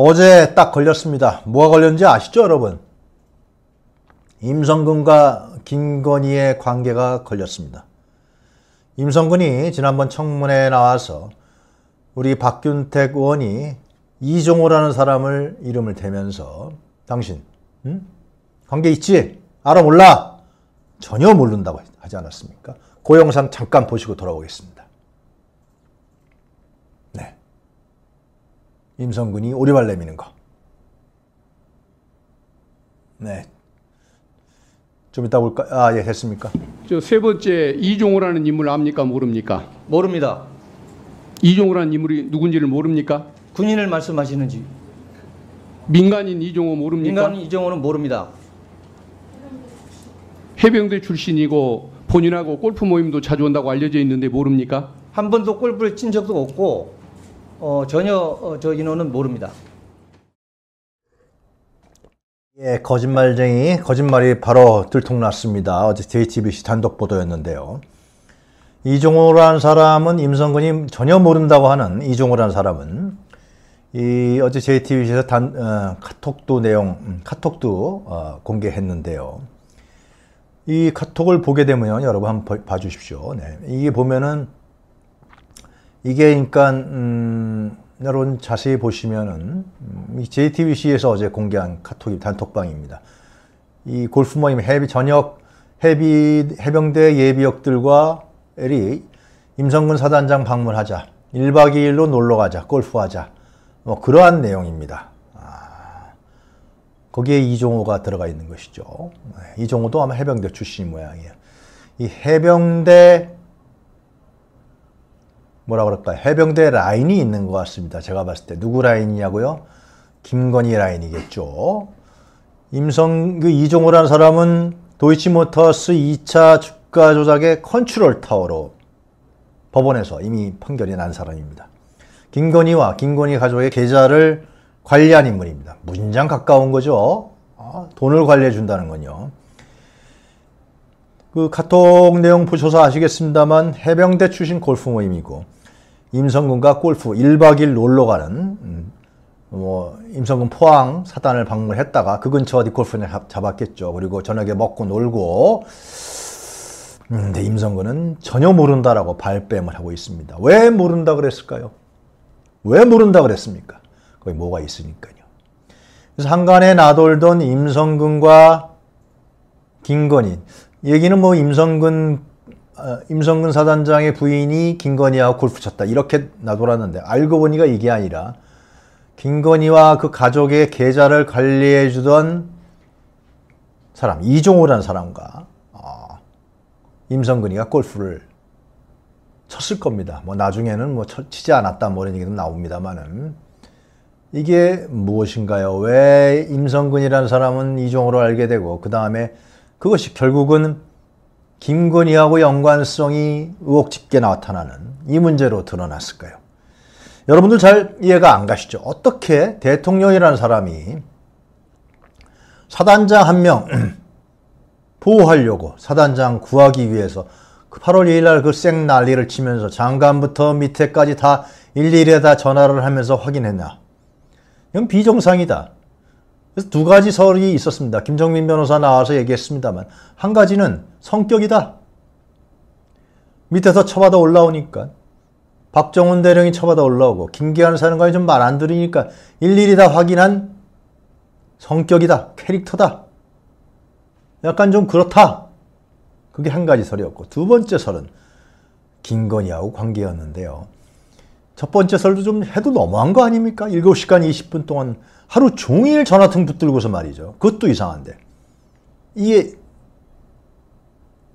어제 딱 걸렸습니다. 뭐가 걸렸는지 아시죠, 여러분? 임성근과 김건희의 관계가 걸렸습니다. 임성근이 지난번 청문회에 나와서 우리 박균택 의원이 이종호라는 사람을 이름을 대면서 당신 응? 관계 있지? 알아 몰라? 전혀 모른다고 하지 않았습니까? 그 영상 잠깐 보시고 돌아오겠습니다. 임성근이 오리발 내미는 거. 네. 좀 이따 볼까? 아, 예, 됐습니까? 저세 번째 이종호라는 인물 압니까 모릅니까? 모릅니다. 이종호라는 인물이 누군지를 모릅니까? 군인을 말씀하시는지. 민간인 이종호 모릅니까? 민간인 이종호는 모릅니다. 해병대 출신이고 본인하고 골프 모임도 자주 온다고 알려져 있는데 모릅니까? 한 번도 골프를 친 적도 없고 어, 전혀 어, 저 인원은 모릅니다. 예, 거짓말쟁이, 거짓말이 바로 들통났습니다. 어제 JTBC 단독 보도였는데요. 이종호라는 사람은 임성근이 전혀 모른다고 하는 이종호라는 사람은 이 어제 JTBC에서 단, 어, 카톡도 내용, 음, 카톡도 어, 공개했는데요. 이 카톡을 보게 되면 여러분 한번 봐주십시오. 네. 이게 보면은 이게 그러니까 음, 여러분 자세히 보시면은 JTBC에서 음, 어제 공개한 카톡 단톡방입니다. 이 골프 모임 해비 전역 해비 해병대 예비역들과 리 임성근 사단장 방문하자. 1박 2일로 놀러 가자. 골프하자. 뭐 그러한 내용입니다. 아, 거기에 이종호가 들어가 있는 것이죠. 네, 이종호도 아마 해병대 출신 모양이에요. 이 해병대 뭐라 그럴까 해병대 라인이 있는 것 같습니다. 제가 봤을 때 누구 라인이냐고요? 김건희 라인이겠죠. 임성 그 이종호라는 사람은 도이치모터스 2차 주가 조작의 컨트롤 타워로 법원에서 이미 판결이 난 사람입니다. 김건희와 김건희 가족의 계좌를 관리한 인물입니다. 문장 가까운 거죠. 아, 돈을 관리해 준다는 건요. 그 카톡 내용 보셔서 아시겠습니다만 해병대 출신 골프 모임이고 임성근과 골프 1박 2일 놀러 가는 음, 뭐 임성근 포항 사단을 방문했다가 그 근처 어디 콜프에 잡았겠죠. 그리고 저녁에 먹고 놀고 음, 근데 임성근은 전혀 모른다라고 발뺌을 하고 있습니다. 왜 모른다 그랬을까요? 왜 모른다 그랬습니까? 거기 뭐가 있으니까요. 그래서 한간에 나돌던 임성근과 김건희 얘기는 뭐 임성근 어, 임성근 사단장의 부인이 김건희와 골프 쳤다 이렇게 나돌았는데 알고 보니까 이게 아니라 김건희와 그 가족의 계좌를 관리해 주던 사람 이종호라는 사람과 어, 임성근이가 골프를 쳤을 겁니다. 뭐 나중에는 뭐 치지 않았다 뭐 이런 얘기도 나옵니다만은 이게 무엇인가요? 왜 임성근이라는 사람은 이종호를 알게 되고 그 다음에 그것이 결국은 김건희하고 연관성이 의혹 짙게 나타나는 이 문제로 드러났을까요? 여러분들 잘 이해가 안 가시죠? 어떻게 대통령이라는 사람이 사단장 한 명 보호하려고 사단장 구하기 위해서 8월 그 2일 날그쌩 난리를 치면서 장관부터 밑에까지 다 일일이 다 전화를 하면서 확인했나? 이건 비정상이다. 그래서 두 가지 설이 있었습니다. 김정민 변호사 나와서 얘기했습니다만 한 가지는 성격이다. 밑에서 쳐받아 올라오니까 박정훈 대령이 쳐받아 올라오고 김기환 사령관이 좀말 안 들으니까 일일이 다 확인한 성격이다. 캐릭터다. 약간 좀 그렇다. 그게 한 가지 설이었고 두 번째 설은 김건희하고 관계였는데요. 첫 번째 설도 좀 해도 너무한 거 아닙니까? 7시간 20분 동안 하루 종일 전화통 붙들고서 말이죠. 그것도 이상한데. 이게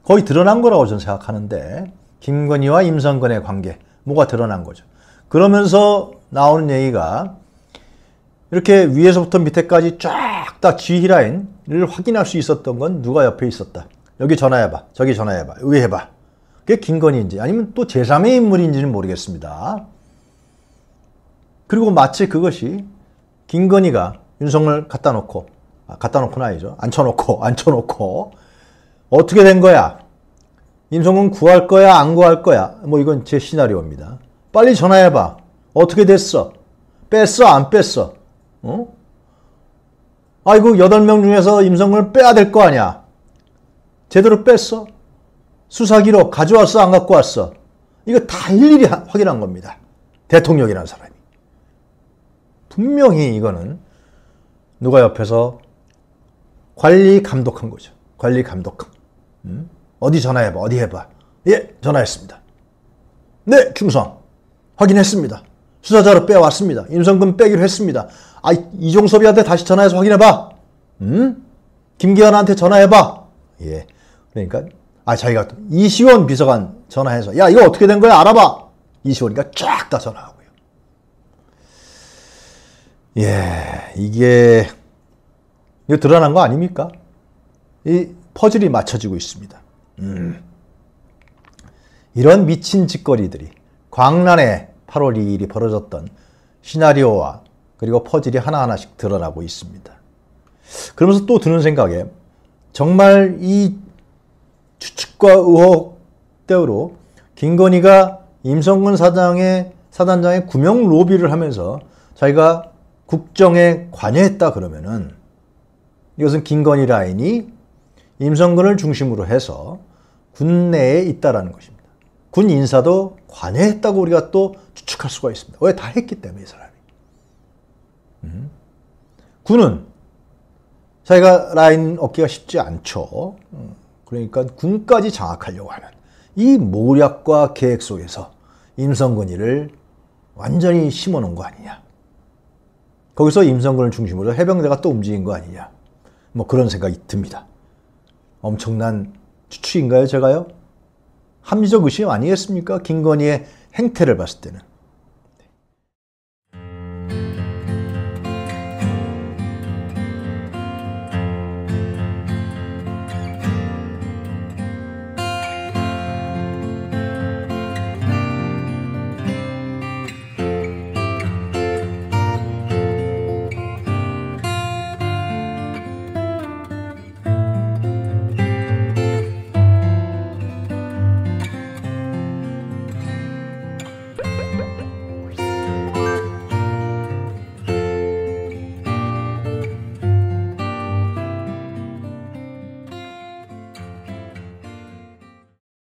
거의 드러난 거라고 저는 생각하는데 김건희와 임성근의 관계, 뭐가 드러난 거죠. 그러면서 나오는 얘기가 이렇게 위에서부터 밑에까지 쫙다 지휘라인을 확인할 수 있었던 건 누가 옆에 있었다. 여기 전화해봐, 저기 전화해봐, 의 해봐. 그게 김건희인지 아니면 또 제3의 인물인지는 모르겠습니다. 그리고 마치 그것이 김건희가 윤석열 갖다 놓고 아, 갖다 놓고는 아니죠. 앉혀놓고 앉혀놓고 어떻게 된 거야? 임성근 구할 거야 안 구할 거야? 뭐 이건 제 시나리오입니다. 빨리 전화해봐. 어떻게 됐어? 뺐어 안 뺐어? 어? 아이고 여덟 명 중에서 임성근을 빼야 될 거 아니야. 제대로 뺐어? 수사기록 가져왔어 안 갖고 왔어? 이거 다 일일이 확인한 겁니다. 대통령이라는 사람이. 분명히 이거는 누가 옆에서 관리 감독한 거죠. 관리 감독함. 음? 어디 전화해봐, 어디 해봐. 예, 전화했습니다. 네, 충성. 확인했습니다. 수사자로 빼왔습니다. 임성근 빼기로 했습니다. 아, 이종섭이한테 다시 전화해서 확인해봐. 음? 김기현한테 전화해봐. 예. 그러니까, 아, 자기가 이시원 비서관 전화해서, 야, 이거 어떻게 된 거야? 알아봐. 이시원이가 쫙 다 전화하고. 예, 이게 이거 드러난 거 아닙니까? 이 퍼즐이 맞춰지고 있습니다. 음. 이런 미친 짓거리들이 광란의 8월 2일이 벌어졌던 시나리오와 그리고 퍼즐이 하나하나씩 드러나고 있습니다. 그러면서 또 드는 생각에 정말 이 추측과 의혹대로 김건희가 임성근 사장의 사단장의 구명 로비를 하면서 자기가 국정에 관여했다 그러면은 이것은 김건희 라인이 임성근을 중심으로 해서 군내에 있다라는 것입니다. 군 인사도 관여했다고 우리가 또 추측할 수가 있습니다. 왜 다 했기 때문에 이 사람이. 음. 군은 자기가 라인 얻기가 쉽지 않죠. 음. 그러니까 군까지 장악하려고 하는 이 모략과 계획 속에서 임성근이를 완전히 심어놓은 거 아니냐. 거기서 임성근을 중심으로 해병대가 또 움직인 거 아니냐. 뭐 그런 생각이 듭니다. 엄청난 추측인가요, 제가요? 합리적 의심 아니겠습니까? 김건희의 행태를 봤을 때는.